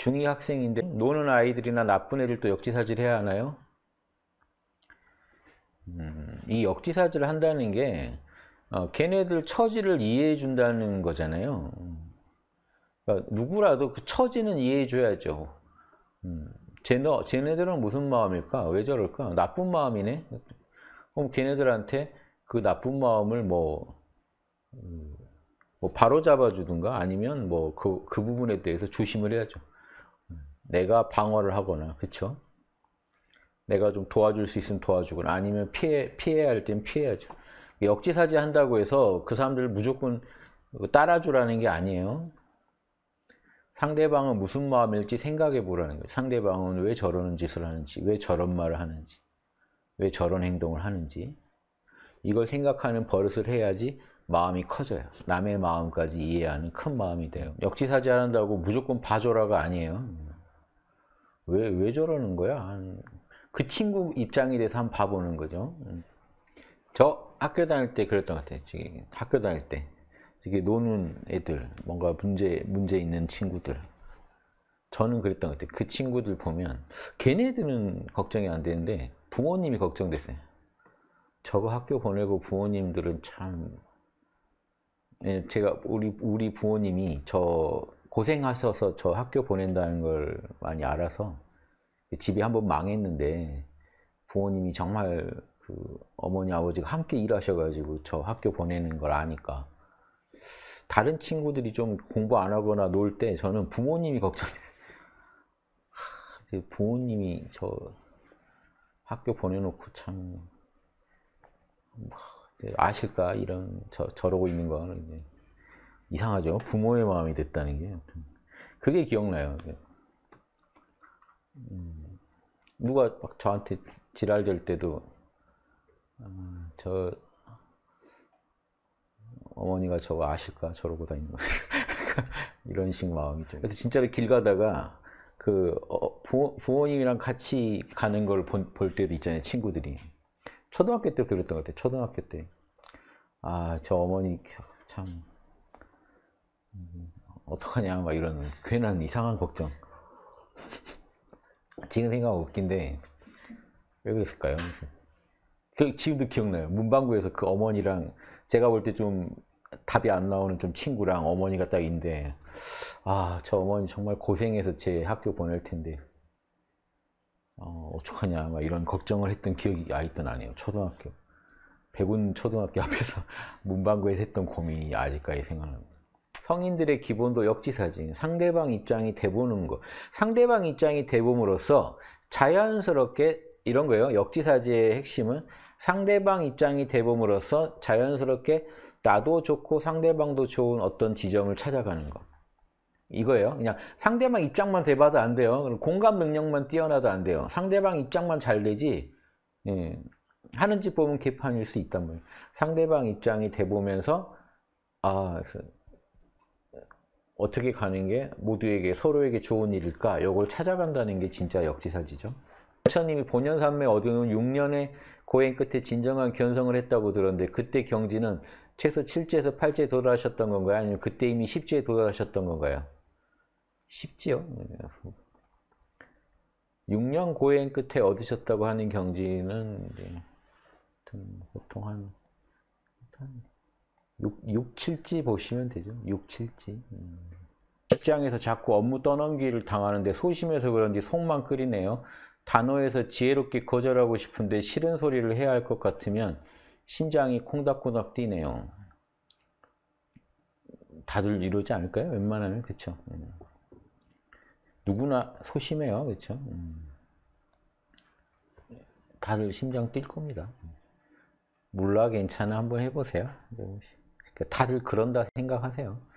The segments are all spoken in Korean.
중위 학생인데 노는 아이들이나 나쁜 애들도 역지사지해야 를 하나요? 음, 이 역지사지를 한다는 게 어, 걔네들 처지를 이해해 준다는 거잖아요. 그러니까 누구라도 그 처지는 이해해 줘야죠. 음, 쟤너, 쟤네들은 무슨 마음일까? 왜 저럴까? 나쁜 마음이네? 그럼 걔네들한테 그 나쁜 마음을 뭐, 음, 뭐 바로 잡아주든가 아니면 뭐 그, 그 부분에 대해서 조심을 해야죠. 내가 방어를 하거나 그쵸? 내가 좀 도와줄 수 있으면 도와주거나 아니면 피해, 피해야 할 땐 피해야죠. 역지사지 한다고 해서 그 사람들 무조건 그 따라주라는 게 아니에요. 상대방은 무슨 마음일지 생각해 보라는 거예요. 상대방은 왜 저러는 짓을 하는지, 왜 저런 말을 하는지, 왜 저런 행동을 하는지 이걸 생각하는 버릇을 해야지 마음이 커져요. 남의 마음까지 이해하는 큰 마음이 돼요. 역지사지한다고 무조건 봐줘라가 아니에요. 왜, 왜 저러는 거야? 그 친구 입장에 대해서 한번 봐보는 거죠. 음. 저 학교 다닐 때 그랬던 것 같아요. 지금 학교 다닐 때. 이게 노는 애들, 뭔가 문제, 문제 있는 친구들. 저는 그랬던 것 같아요. 그 친구들 보면, 걔네들은 걱정이 안 되는데, 부모님이 걱정됐어요. 저거 학교 보내고 부모님들은 참, 예, 제가, 우리, 우리 부모님이 저 고생하셔서 저 학교 보낸다는 걸 많이 알아서 집이 한번 망했는데 부모님이 정말 그 어머니 아버지가 함께 일하셔가지고 저 학교 보내는 걸 아니까 다른 친구들이 좀 공부 안 하거나 놀 때 저는 부모님이 걱정돼요. 부모님이 저 학교 보내놓고 참 뭐, 아실까 이런 저, 저러고 있는 거 이제 이상하죠. 부모의 마음이 됐다는 게 그게 기억나요. 네. 음, 누가 막 저한테 지랄될 때도 음, 저 어머니가 저거 아실까 저러고 다니는 거 이런 식 마음이죠. 그래서 진짜로 길 가다가 그 어, 부모, 님이랑 같이 가는 걸 볼 때도 있잖아요. 친구들이 초등학교 때부터 그랬던 것 같아요. 초등학교 때. 아, 저 어머니 참 어, 어떡하냐 막 이런 괜한 이상한 걱정 지금 생각하 웃긴데 왜 그랬을까요? 그, 지금도 기억나요 문방구에서 그 어머니랑 제가 볼 때 좀 답이 안 나오는 좀 친구랑 어머니가 딱 있는데 아 저 어머니 정말 고생해서 제 학교 보낼 텐데 어, 어떡하냐 막 이런 걱정을 했던 기억이 아직도 나네요 초등학교 백운 초등학교 앞에서 문방구에서 했던 고민이 아직까지 생각납니다 성인들의 기본도 역지사지. 상대방 입장이 돼보는 거. 상대방 입장이 돼봄으로써 자연스럽게 이런 거예요. 역지사지의 핵심은 상대방 입장이 돼봄으로써 자연스럽게 나도 좋고 상대방도 좋은 어떤 지점을 찾아가는 거. 이거예요. 그냥 상대방 입장만 돼봐도 안 돼요. 공감 능력만 뛰어나도 안 돼요. 상대방 입장만 잘 되지 예, 하는 짓 보면 개판일 수 있단 말이에요. 상대방 입장이 돼보면서 아 어떻게 가는 게 모두에게 서로에게 좋은 일일까? 이걸 찾아간다는 게 진짜 역지사지죠. 부처님이 본연산매 얻은 6년의 고행 끝에 진정한 견성을 했다고 들었는데 그때 경지는 최소 7주에서 8주에 도달하셨던 건가요? 아니면 그때 이미 10주에 도달하셨던 건가요? 10주요? 6년 고행 끝에 얻으셨다고 하는 경지는 보통 한, 한 6, 6, 7지 보시면 되죠. 6, 7지. 음. 직장에서 자꾸 업무 떠넘기를 당하는데 소심해서 그런지 속만 끓이네요. 단호해서 지혜롭게 거절하고 싶은데 싫은 소리를 해야 할 것 같으면 심장이 콩닥콩닥 뛰네요. 다들 이러지 않을까요? 웬만하면 그쵸? 음. 누구나 소심해요, 그쵸? 음. 다들 심장 뛸 겁니다. 몰라 괜찮아 한번 해보세요. 뭐, 다들 그런다 생각하세요.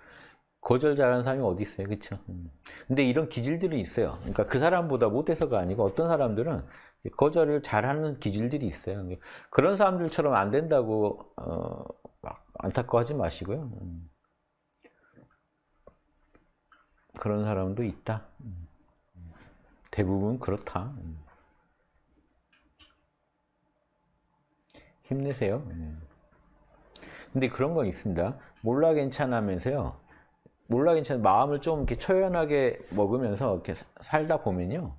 거절 잘하는 사람이 어디 있어요 그쵸 음. 근데 이런 기질들이 있어요 그러니까 그 사람보다 못해서가 아니고 어떤 사람들은 거절을 잘하는 기질들이 있어요 그런 사람들처럼 안 된다고 어, 안타까워하지 마시고요 음. 그런 사람도 있다 음. 대부분 그렇다 힘내세요 근데 그런 건 있습니다 몰라 괜찮아면서요 몰락인 채 마음을 좀 이렇게 초연하게 먹으면서 이렇게 살다 보면요.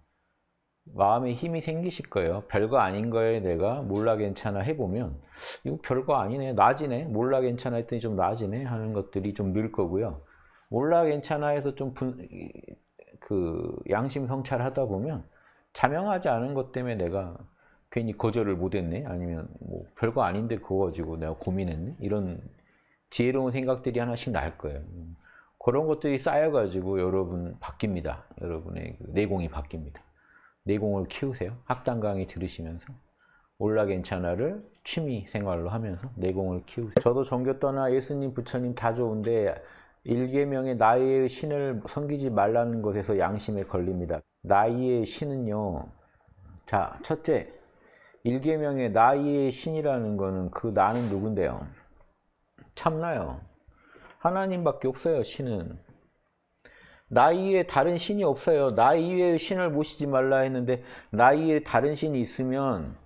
마음에 힘이 생기실 거예요. 별거 아닌 거에 내가 몰라 괜찮아 해보면 이거 별거 아니네, 낮이네, 몰라 괜찮아 했더니 좀 낮이네 하는 것들이 좀 늘 거고요. 몰라 괜찮아 해서 좀 그 양심 성찰하다 보면 자명하지 않은 것 때문에 내가 괜히 거절을 못했네 아니면 뭐 별거 아닌데 그거 가지고 내가 고민했네 이런 지혜로운 생각들이 하나씩 날 거예요. 음. 그런 것들이 쌓여가지고 여러분 바뀝니다. 여러분의 그 내공이 바뀝니다. 내공을 키우세요. 학당 강의 들으시면서 올라 괜찮아를 취미 생활로 하면서 내공을 키우세요. 저도 종교 떠나 예수님, 부처님 다 좋은데 일계명의 나의 신을 섬기지 말라는 것에서 양심에 걸립니다. 나의 신은요. 자, 첫째, 일계명의 나의 신이라는 거는 그 나는 누군데요? 참나요. 하나님밖에 없어요, 신은. 나 이외에 다른 신이 없어요. 나 이외의 신을 모시지 말라 했는데 나 이외에 다른 신이 있으면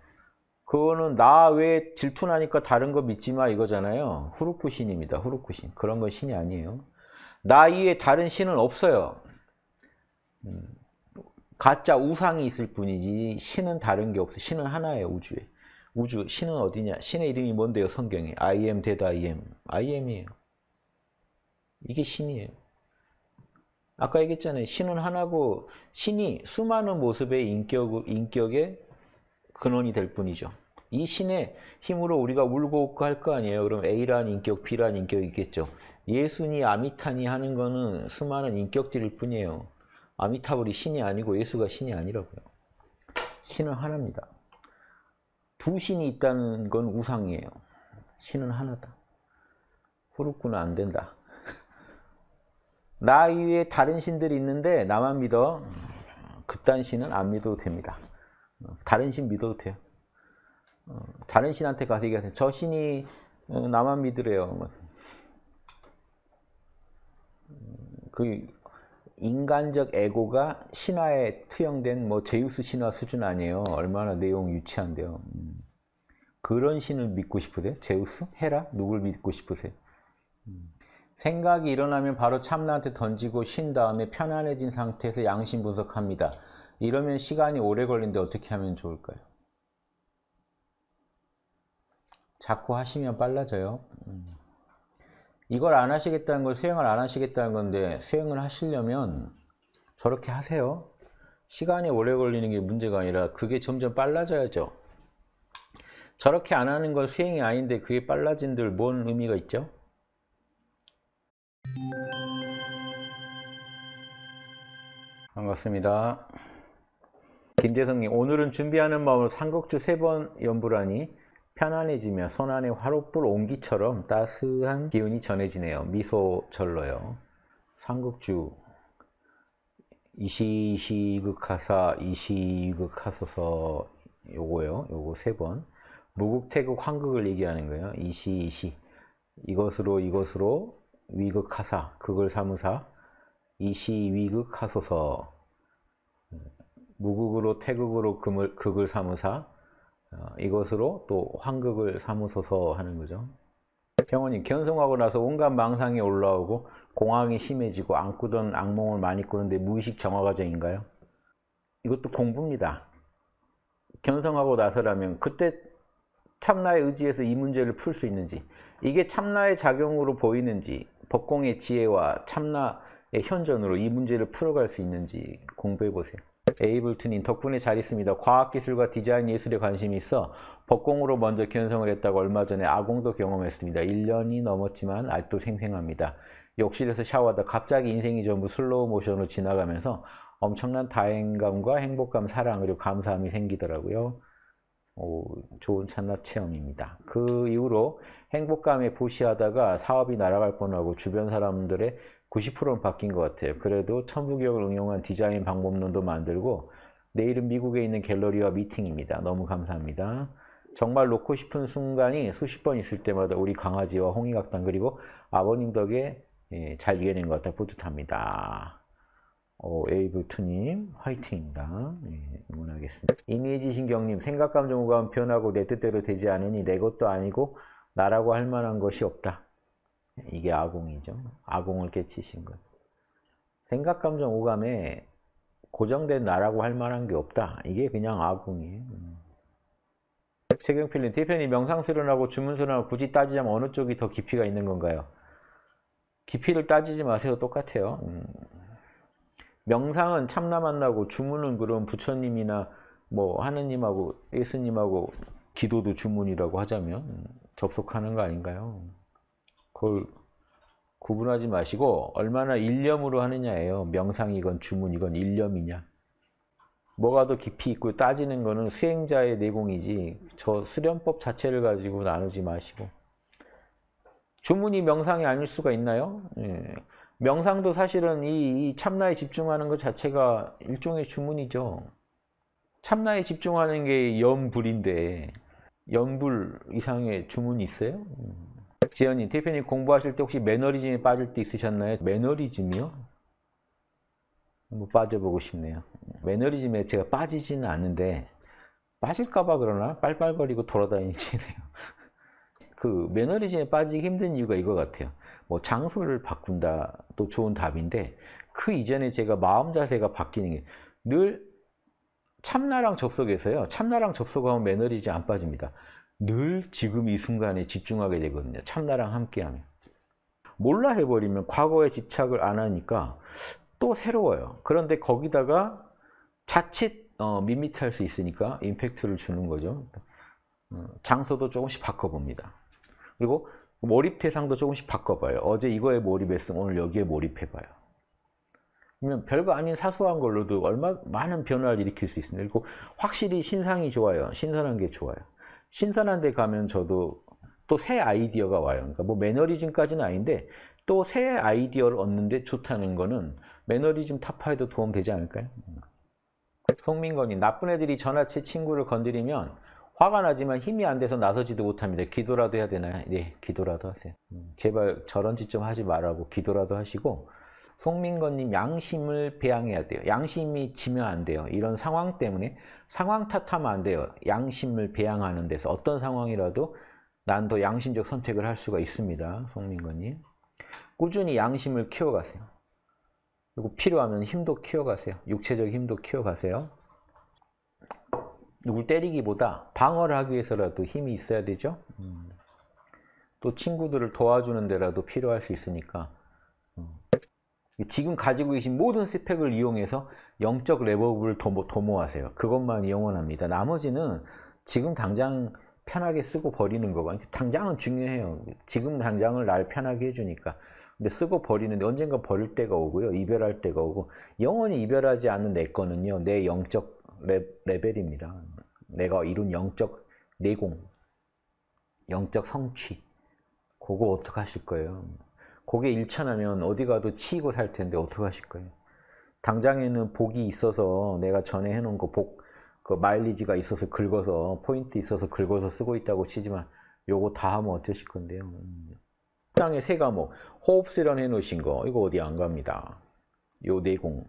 그거는 나 외에 질투나니까 다른 거 믿지 마 이거잖아요. 후루쿠 신입니다. 후루쿠 신. 그런 건 신이 아니에요. 나 이외에 다른 신은 없어요. 음, 가짜 우상이 있을 뿐이지 신은 다른 게 없어요. 신은 하나예요. 우주에. 우주 신은 어디냐? 신의 이름이 뭔데요? 성경에. I am t 다 a t I am. I am이에요. 이게 신이에요. 아까 얘기했잖아요. 신은 하나고 신이 수많은 모습의 인격, 인격의 근원이 될 뿐이죠. 이 신의 힘으로 우리가 울고 할 거 아니에요. 그럼 A라는 인격, B라는 인격이 있겠죠. 예수니 아미타니 하는 거는 수많은 인격들일 뿐이에요. 아미타불이 신이 아니고 예수가 신이 아니라고요. 신은 하나입니다. 두 신이 있다는 건 우상이에요. 신은 하나다. 후루꾸는 안 된다. 나 이외에 다른 신들이 있는데 나만 믿어. 그딴 신은 안 믿어도 됩니다. 다른 신 믿어도 돼요. 다른 신한테 가서 얘기하세요. 저 신이 어, 나만 믿으래요. 뭐. 그 인간적 에고가 신화에 투영된 뭐 제우스 신화 수준 아니에요. 얼마나 내용 유치한데요. 음. 그런 신을 믿고 싶으세요? 제우스? 헤라? 누굴 믿고 싶으세요? 음. 생각이 일어나면 바로 참나한테 던지고 쉰 다음에 편안해진 상태에서 양심 분석합니다. 이러면 시간이 오래 걸린데 어떻게 하면 좋을까요? 자꾸 하시면 빨라져요. 음. 이걸 안 하시겠다는 걸 수행을 안 하시겠다는 건데 수행을 하시려면 저렇게 하세요. 시간이 오래 걸리는 게 문제가 아니라 그게 점점 빨라져야죠. 저렇게 안 하는 건 수행이 아닌데 그게 빨라진들 뭔 의미가 있죠? 반갑습니다. 김재성님 오늘은 준비하는 마음으로 삼국주 세 번 연불하니 편안해지며 손안에 화롯불 온기처럼 따스한 기운이 전해지네요. 미소 절로요. 삼국주 이시이시극하사 이시극하소서 요거요. 요거 세 번. 무국태극 황극을 얘기하는 거예요. 이시이시 이것으로 이것으로 위극하사 극을 사무사 이시 위극하소서 무극으로 태극으로 금을, 극을 사무사 어, 이것으로 또 황극을 삼으소서 하는 거죠. 병원이 견성하고 나서 온갖 망상이 올라오고 공황이 심해지고 안 꾸던 악몽을 많이 꾸는데 무의식 정화 과정인가요? 이것도 공부입니다. 견성하고 나서라면 그때 참나의 의지에서 이 문제를 풀 수 있는지 이게 참나의 작용으로 보이는지 법공의 지혜와 참나의 현존으로 이 문제를 풀어갈 수 있는지 공부해 보세요. 에이블튼님 덕분에 잘 있습니다. 과학기술과 디자인 예술에 관심이 있어 법공으로 먼저 견성을 했다고 얼마 전에 아공도 경험했습니다. 1년이 넘었지만 아직도 생생합니다. 욕실에서 샤워하다 갑자기 인생이 전부 슬로우 모션으로 지나가면서 엄청난 다행감과 행복감, 사랑 그리고 감사함이 생기더라고요. 오, 좋은 찬나 체험입니다. 그 이후로 행복감에 보시하다가 사업이 날아갈 뻔하고 주변 사람들의 90%는 바뀐 것 같아요. 그래도 천부기을 응용한 디자인 방법론도 만들고 내일은 미국에 있는 갤러리와 미팅입니다. 너무 감사합니다. 정말 놓고 싶은 순간이 수십 번 있을 때마다 우리 강아지와 홍이각당 그리고 아버님 덕에 예, 잘 이겨낸 것 같아 뿌듯합니다. 오, 어, 에이블투님 화이팅입니다. 예, 응원하겠습니다. 이미지 신경님 생각감정감 변하고 내 뜻대로 되지 않으니 내 것도 아니고 나라고 할 만한 것이 없다. 이게 아공이죠. 아공을 깨치신 것. 생각, 감정, 오감에 고정된 나라고 할 만한 게 없다. 이게 그냥 아궁이에요. 최경필님, 대표님 명상수련하고 주문수련하고 굳이 따지자면 어느 쪽이 더 깊이가 있는 건가요? 깊이를 따지지 마세요. 똑같아요. 음. 명상은 참나 만나고 주문은 그런 부처님이나 뭐 하느님하고 예수님하고 기도도 주문이라고 하자면 음. 접속하는 거 아닌가요? 그걸 구분하지 마시고 얼마나 일념으로 하느냐예요. 명상이건 주문이건 일념이냐. 뭐가 더 깊이 있고 따지는 거는 수행자의 내공이지 저 수련법 자체를 가지고 나누지 마시고 주문이 명상이 아닐 수가 있나요? 예. 명상도 사실은 이, 이, 참나에 집중하는 것 자체가 일종의 주문이죠. 참나에 집중하는 게 염불인데 연불 이상의 주문이 있어요? 지연님, 대표님 공부하실 때 혹시 매너리즘에 빠질 때 있으셨나요? 매너리즘이요? 뭐 빠져보고 싶네요. 매너리즘에 제가 빠지지는 않는데 빠질까봐 그러나 빨빨거리고 돌아다니지네요. 그 매너리즘에 빠지기 힘든 이유가 이거 같아요. 뭐 장소를 바꾼다도 좋은 답인데 그 이전에 제가 마음 자세가 바뀌는 게늘 참나랑 접속해서요. 참나랑 접속하면 매너리지 안 빠집니다. 늘 지금 이 순간에 집중하게 되거든요. 참나랑 함께하면. 몰라 해버리면 과거에 집착을 안 하니까 또 새로워요. 그런데 거기다가 자칫 어, 밋밋할 수 있으니까 임팩트를 주는 거죠. 어, 장소도 조금씩 바꿔봅니다. 그리고 몰입 대상도 조금씩 바꿔봐요. 어제 이거에 몰입했으면 오늘 여기에 몰입해봐요. 그러면 별거 아닌 사소한 걸로도 얼마 많은 변화를 일으킬 수 있습니다. 그리고 확실히 신상이 좋아요. 신선한 게 좋아요. 신선한 데 가면 저도 또 새 아이디어가 와요. 그러니까 뭐 매너리즘까지는 아닌데 또 새 아이디어를 얻는데 좋다는 거는 매너리즘 타파에도 도움되지 않을까요? 송민건이 나쁜 애들이 전화체 친구를 건드리면 화가 나지만 힘이 안 돼서 나서지도 못합니다. 기도라도 해야 되나요? 네, 기도라도 하세요. 음, 제발 저런 짓 좀 하지 말라고 기도라도 하시고 송민건님 양심을 배양해야 돼요. 양심이 지면 안 돼요. 이런 상황 때문에 상황 탓하면 안 돼요. 양심을 배양하는 데서 어떤 상황이라도 난 더 양심적 선택을 할 수가 있습니다. 송민건님. 꾸준히 양심을 키워가세요. 그리고 필요하면 힘도 키워가세요. 육체적 힘도 키워가세요. 누굴 때리기보다 방어를 하기 위해서라도 힘이 있어야 되죠. 음. 또 친구들을 도와주는 데라도 필요할 수 있으니까 지금 가지고 계신 모든 스펙을 이용해서 영적 레버블을 도모, 하세요 그것만 영원합니다. 나머지는 지금 당장 편하게 쓰고 버리는 거가 당장은 중요해요. 지금 당장을 날 편하게 해주니까. 근데 쓰고 버리는데 언젠가 버릴 때가 오고요. 이별할 때가 오고 영원히 이별하지 않는 내 거는요. 내 영적 레, 레벨입니다. 내가 이룬 영적 내공, 영적 성취. 그거 어떻게 하실 거예요? 고게 일천하면 어디 가도 치이고 살 텐데 어떻게 하실 거예요? 당장에는 복이 있어서 내가 전에 해놓은 그 복, 그 마일리지가 있어서 긁어서 포인트 있어서 긁어서 쓰고 있다고 치지만 요거 다 하면 어쩌실 건데요? 음. 땅의 세 과목 호흡 수련 해놓으신 거 이거 어디 안 갑니다. 요 내공 네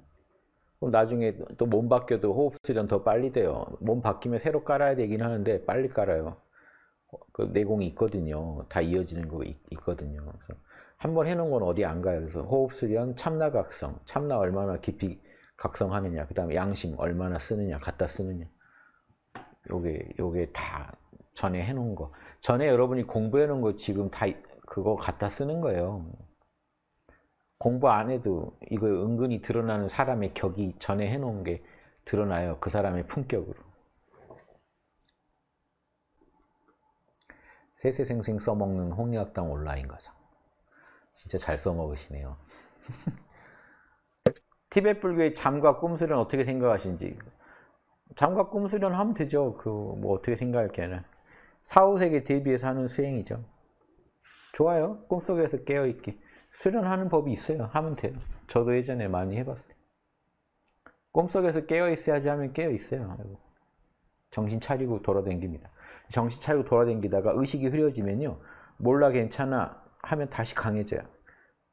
그럼 나중에 또 몸 바뀌어도 호흡 수련 더 빨리 돼요. 몸 바뀌면 새로 깔아야 되긴 하는데 빨리 깔아요. 그 내공이 네 있거든요. 다 이어지는 거 있, 거든요 한번 해놓은 건 어디 안 가요. 그래서 호흡수련, 참나각성, 참나 얼마나 깊이 각성하느냐, 그 다음에 양심 얼마나 쓰느냐, 갖다 쓰느냐. 요게, 요게 다 전에 해놓은 거. 전에 여러분이 공부해놓은 거 지금 다 그거 갖다 쓰는 거예요. 공부 안 해도 이거 은근히 드러나는 사람의 격이 전에 해놓은 게 드러나요. 그 사람의 품격으로. 세세생생 써먹는 홍의학당 온라인 가상. 진짜 잘 써먹으시네요. 티벳 불교의 잠과 꿈수련 어떻게 생각하시는지 잠과 꿈수련 하면 되죠. 그 뭐 어떻게 생각할 게는 사후세계 대비해서 하는 수행이죠. 좋아요. 꿈속에서 깨어있기. 수련하는 법이 있어요. 하면 돼요. 저도 예전에 많이 해봤어요. 꿈속에서 깨어있어야지 하면 깨어있어요. 정신 차리고 돌아댕깁니다. 정신 차리고 돌아댕기다가 의식이 흐려지면요. 몰라 괜찮아 하면 다시 강해져요.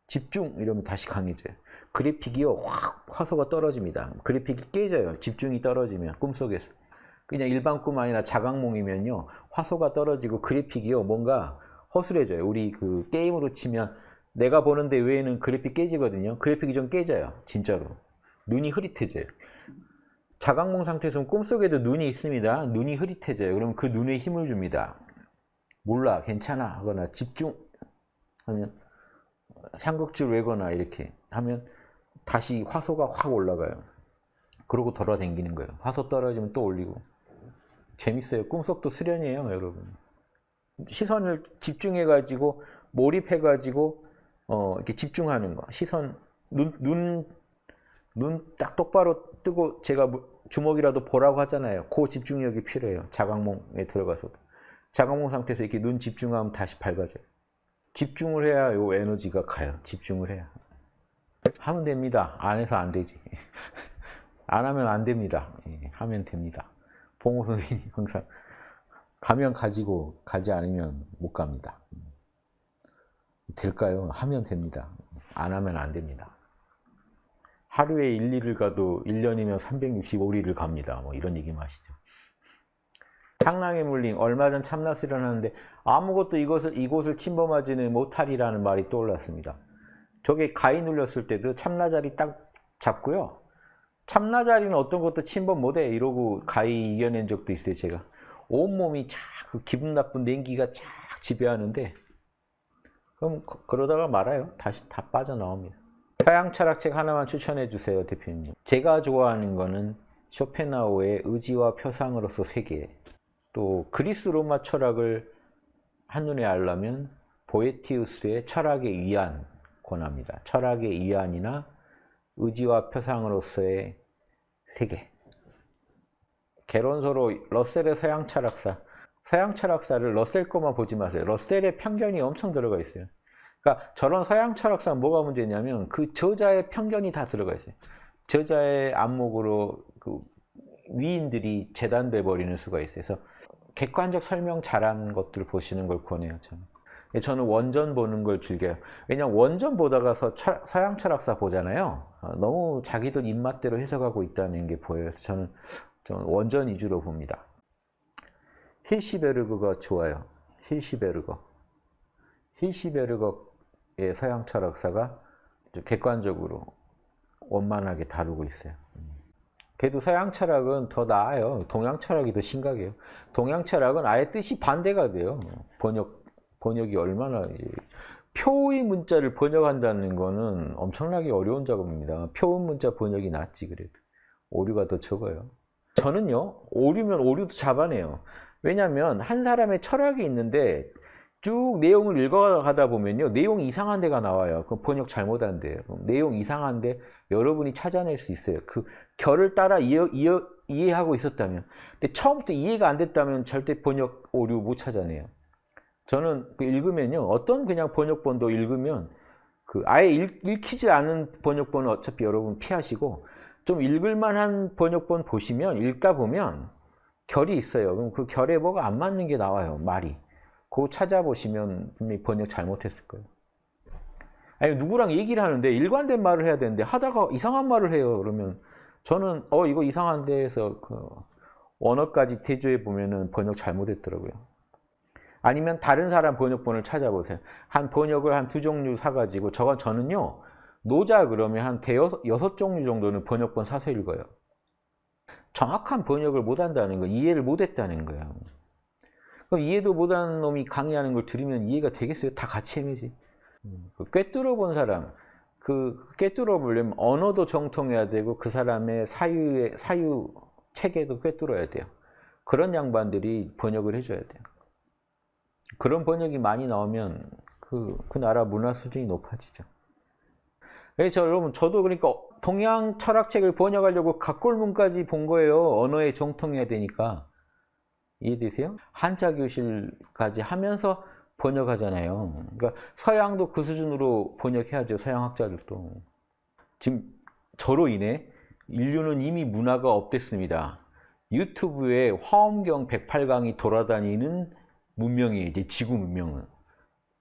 집중 이러면 다시 강해져요. 그래픽이확 화소가 떨어집니다. 그래픽이 깨져요. 집중이 떨어지면 꿈속에서 그냥 일반 꿈 아니라 자각몽이면요 화소가 떨어지고 그래픽이요 뭔가 허술해져요. 우리 그 게임으로 치면 내가 보는데 외에는 그래픽 깨지거든요. 그래픽이 좀 깨져요. 진짜로. 눈이 흐릿해져요. 자각몽 상태에서 꿈속에도 눈이 있습니다. 눈이 흐릿해져요. 그럼 그 눈에 힘을 줍니다. 몰라, 괜찮아 하거나 집중 하면 삼각질를 외거나 이렇게 하면 다시 화소가 확 올라가요. 그러고 돌아댕기는 거예요. 화소 떨어지면 또 올리고. 재밌어요. 꿈속도 수련이에요, 여러분. 시선을 집중해가지고, 몰입해가지고, 어, 이렇게 집중하는 거. 시선, 눈, 눈, 눈 딱 똑바로 뜨고 제가 뭐 주먹이라도 보라고 하잖아요. 그 집중력이 필요해요. 자각몽에 들어가서도. 자각몽 상태에서 이렇게 눈 집중하면 다시 밝아져요. 집중을 해야 요 에너지가 가요. 집중을 해야. 하면 됩니다. 안 해서 안 되지. 안 하면 안 됩니다. 예, 하면 됩니다. 봉호 선생님 항상 가면 가지고 가지 않으면 못 갑니다. 될까요? 하면 됩니다. 안 하면 안 됩니다. 하루에 1, 2를 가도 1년이면 365일을 갑니다. 뭐 이런 얘기 마시죠. 상랑에 물린 얼마 전참나스일어 하는데 아무것도 이것을 이곳을 침범하지는 못하리라는 말이 떠올랐습니다. 저게 가위 눌렸을 때도 참나자리 딱 잡고요. 참나자리는 어떤 것도 침범 못해 이러고 가위 이겨낸 적도 있어요 제가. 온몸이 쫙그 기분 나쁜 냉기가 쫙 지배하는데 그럼 그러다가 말아요. 다시 다 빠져나옵니다. 서양 철학책 하나만 추천해 주세요 대표님. 제가 좋아하는 거는 쇼펜하우의 의지와 표상으로서 세계 또 그리스 로마 철학을 한눈에 알려면 보에티우스의 철학에 의한 권합니다. 철학에 의한이나 의지와 표상으로서의 세계. 개론서로 러셀의 서양 철학사. 서양 철학사를 러셀 것만 보지 마세요. 러셀의 편견이 엄청 들어가 있어요. 그러니까 저런 서양 철학사 뭐가 문제냐면 그 저자의 편견이 다 들어가 있어요. 저자의 안목으로 그 위인들이 재단돼 버리는 수가 있어서 객관적 설명 잘한 것들 보시는 걸 권해요 저는. 저는 원전 보는 걸 즐겨요. 왜냐면 원전 보다가 서 서양 철학사 보잖아요. 어, 너무 자기들 입맛대로 해석하고 있다는 게보여서 저는, 저는 원전 위주로 봅니다. 힐시베르그가 좋아요. 힐시베르거. 힐시베르거의 서양 철학사가 객관적으로 원만하게 다루고 있어요. 그래도 서양 철학은 더 나아요. 동양 철학이 더 심각해요. 동양 철학은 아예 뜻이 반대가 돼요. 번역, 번역이 얼마나. 표의 문자를 번역한다는 거는 엄청나게 어려운 작업입니다. 표음 문자 번역이 낫지, 그래도. 오류가 더 적어요. 저는요, 오류면 오류도 잡아내요. 왜냐면 한 사람의 철학이 있는데 쭉 내용을 읽어가다 보면요. 내용 이상한 데가 나와요. 그 번역 잘못한 데요. 내용 이상한 데 여러분이 찾아낼 수 있어요. 그 결을 따라 이어, 이어, 이해하고 있었다면. 근데 처음부터 이해가 안 됐다면 절대 번역 오류 못 찾아내요. 저는 그 읽으면요. 어떤 그냥 번역본도 읽으면 그 아예 읽, 읽히지 않은 번역본은 어차피 여러분 피하시고 좀 읽을만한 번역본 보시면 읽다 보면 결이 있어요. 그럼 그 결에 뭐가 안 맞는 게 나와요. 말이. 그거 찾아보시면 분명히 번역 잘못했을 거예요. 아니 누구랑 얘기를 하는데 일관된 말을 해야 되는데 하다가 이상한 말을 해요. 그러면 저는 어 이거 이상한데 해서 그 언어까지 대조해 보면은 번역 잘못했더라고요. 아니면 다른 사람 번역본을 찾아보세요. 한 번역을 한 두 종류 사가지고 저건 저는요 노자 그러면 한 대여섯 여섯 종류 정도는 번역본 사서 읽어요. 정확한 번역을 못한다는 거, 이해를 못했다는 거예요. 그럼 이해도 못하는 놈이 강의하는 걸 들으면 이해가 되겠어요? 다 같이 헤매지. 음, 그 꿰뚫어 본 사람, 그 꿰뚫어 보려면 언어도 정통해야 되고 그 사람의 사유의 사유 체계도 꿰뚫어야 돼요. 그런 양반들이 번역을 해줘야 돼요. 그런 번역이 많이 나오면 그, 그 나라 문화 수준이 높아지죠. 그 여러분 저도 그러니까 동양 철학책을 번역하려고 각골문까지 본 거예요. 언어에 정통해야 되니까. 이해되세요? 한자 교실까지 하면서 번역하잖아요. 그러니까 서양도 그 수준으로 번역해야죠. 서양 학자들도. 지금 저로 인해 인류는 이미 문화가 업됐습니다. 유튜브에 화엄경 108강이 돌아다니는 문명이 이제 지구 문명은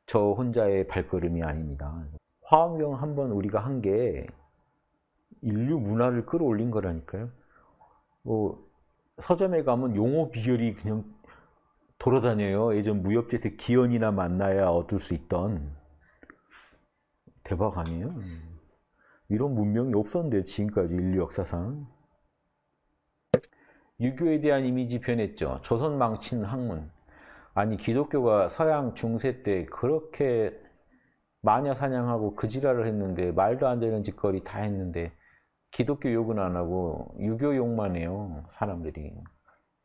저 혼자의 발걸음이 아닙니다. 화엄경 한번 우리가 한 게 인류 문화를 끌어올린 거라니까요. 뭐 서점에 가면 용어 비결이 그냥 돌아다녀요. 예전 무협재택 기연이나 만나야 얻을 수 있던 대박 아니에요? 음. 이런 문명이 없었는데 지금까지 인류 역사상 유교에 대한 이미지 변했죠. 조선 망친 학문 아니 기독교가 서양 중세 때 그렇게 마녀 사냥하고 그 지랄을 했는데 말도 안 되는 짓거리 다 했는데 기독교 욕은 안 하고 유교 욕만 해요, 사람들이.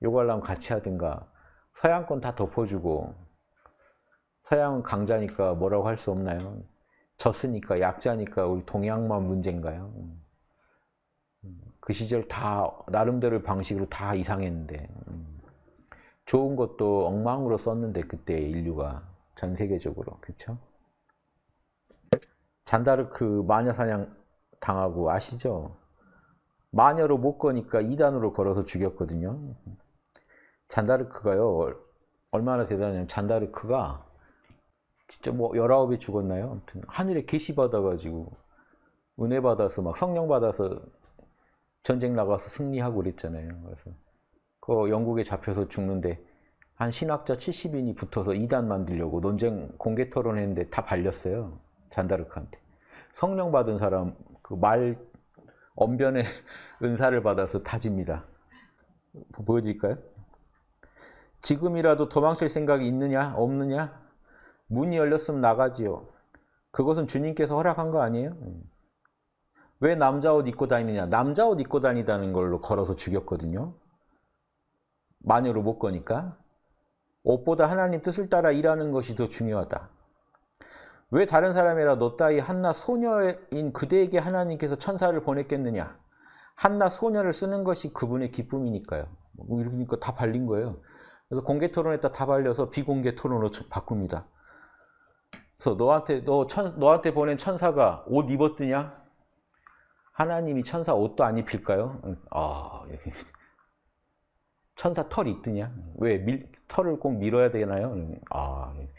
욕하려면 같이 하든가. 서양 권다 덮어주고 서양은 강자니까 뭐라고 할 수 없나요? 졌으니까 약자니까 우리 동양만 문제인가요? 그 시절 다 나름대로 방식으로 다 이상했는데 좋은 것도 엉망으로 썼는데 그때 인류가 전 세계적으로 그쵸 잔다르크 마녀 사냥 당하고 아시죠? 마녀로 못 거니까 이단으로 걸어서 죽였거든요. 잔다르크가요. 얼마나 대단하냐면 잔다르크가 진짜 뭐 19이 죽었나요? 아무튼 하늘에 계시 받아가지고 은혜 받아서 막 성령 받아서 전쟁 나가서 승리하고 그랬잖아요. 그래서 그 영국에 잡혀서 죽는데 한 신학자 70인이 붙어서 이단 만들려고 논쟁 공개 토론했는데 다 발렸어요. 잔다르크한테. 성령 받은 사람 그말 언변의 은사를 받아서 다집니다. 보여드릴까요? 지금이라도 도망칠 생각이 있느냐 없느냐 문이 열렸으면 나가지요. 그것은 주님께서 허락한 거 아니에요? 음. 왜 남자 옷 입고 다니느냐? 남자 옷 입고 다니다는 걸로 걸어서 죽였거든요. 마녀로 못 거니까. 옷보다 하나님 뜻을 따라 일하는 것이 더 중요하다. 왜 다른 사람이라 너 따위 한나 소녀인 그대에게 하나님께서 천사를 보냈겠느냐? 한나 소녀를 쓰는 것이 그분의 기쁨이니까요. 뭐 이러니까 다 발린 거예요. 그래서 공개 토론에다 다 발려서 비공개 토론으로 바꿉니다. 그래서 너한테 너 천, 너한테 보낸 천사가 옷 입었더냐? 하나님이 천사 옷도 안 입힐까요? 아, 예. 천사 털 있더냐? 왜 밀, 털을 꼭 밀어야 되나요? 아, 예.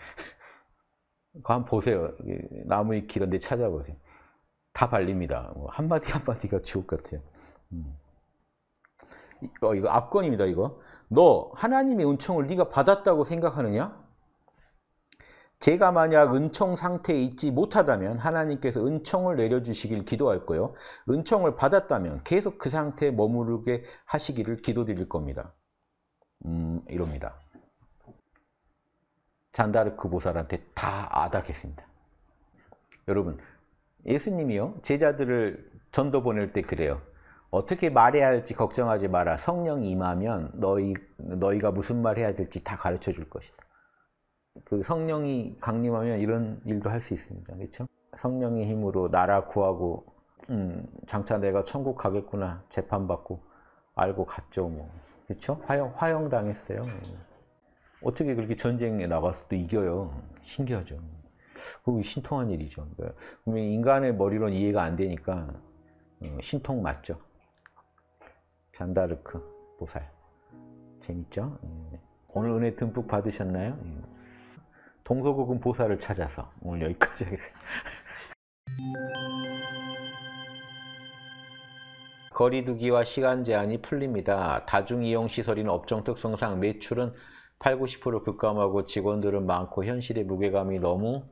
그거 한번 보세요. 나무의 길 이런데 찾아보세요. 다 발립니다. 뭐 한마디 한마디가 주옥 같아요. 음. 어, 이거 압권입니다. 이거. 너 하나님의 은총을 네가 받았다고 생각하느냐? 제가 만약 은총 상태에 있지 못하다면 하나님께서 은총을 내려주시길 기도할 거요. 은총을 받았다면 계속 그 상태에 머무르게 하시기를 기도드릴 겁니다. 음, 이럽니다. 잔다르크 보살한테 다 아닥했습니다. 여러분, 예수님이요 제자들을 전도 보낼 때 그래요. 어떻게 말해야 할지 걱정하지 마라. 성령 임하면 너희 너희가 무슨 말 해야 될지 다 가르쳐 줄 것이다. 그 성령이 강림하면 이런 일도 할 수 있습니다. 그렇죠? 성령의 힘으로 나라 구하고 음, 장차 내가 천국 가겠구나 재판받고 알고 갔죠 뭐. 그렇죠? 화형 화형 당했어요. 어떻게 그렇게 전쟁에 나가서 또 이겨요? 신기하죠. 그 신통한 일이죠. 그러니 인간의 머리론 이해가 안 되니까 어, 신통 맞죠. 잔다르크 보살. 재밌죠? 예. 오늘 은혜 듬뿍 받으셨나요? 예. 동서고금 보살을 찾아서 오늘 여기까지 하겠습니다. 거리두기와 시간 제한이 풀립니다. 다중이용시설인 업종 특성상 매출은 8, 0 90% 급감하고 직원들은 많고 현실의 무게감이 너무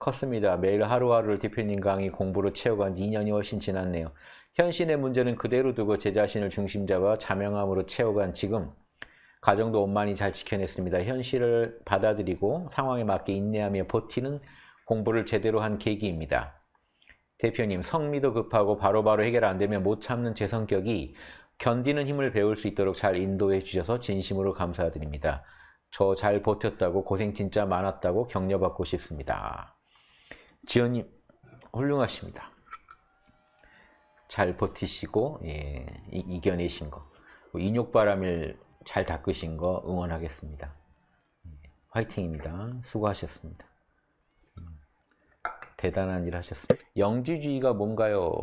컸습니다. 매일 하루하루를 대표님 강의 공부로 채워간 2년이 훨씬 지났네요. 현신의 문제는 그대로 두고 제 자신을 중심 잡아 자명함으로 채워간 지금 가정도 원만히 잘 지켜냈습니다. 현실을 받아들이고 상황에 맞게 인내하며 버티는 공부를 제대로 한 계기입니다. 대표님, 성미도 급하고 바로바로 바로 해결 안 되면 못 참는 제 성격이 견디는 힘을 배울 수 있도록 잘 인도해 주셔서 진심으로 감사드립니다. 저잘 버텼다고 고생 진짜 많았다고 격려받고 싶습니다. 지연님 훌륭하십니다. 잘 버티시고 예, 이, 겨내신 거, 뭐 인욕바람을 잘 닦으신 거 응원하겠습니다. 예, 화이팅입니다. 수고하셨습니다. 음, 대단한 일 하셨습니다. 영지주의가 뭔가요?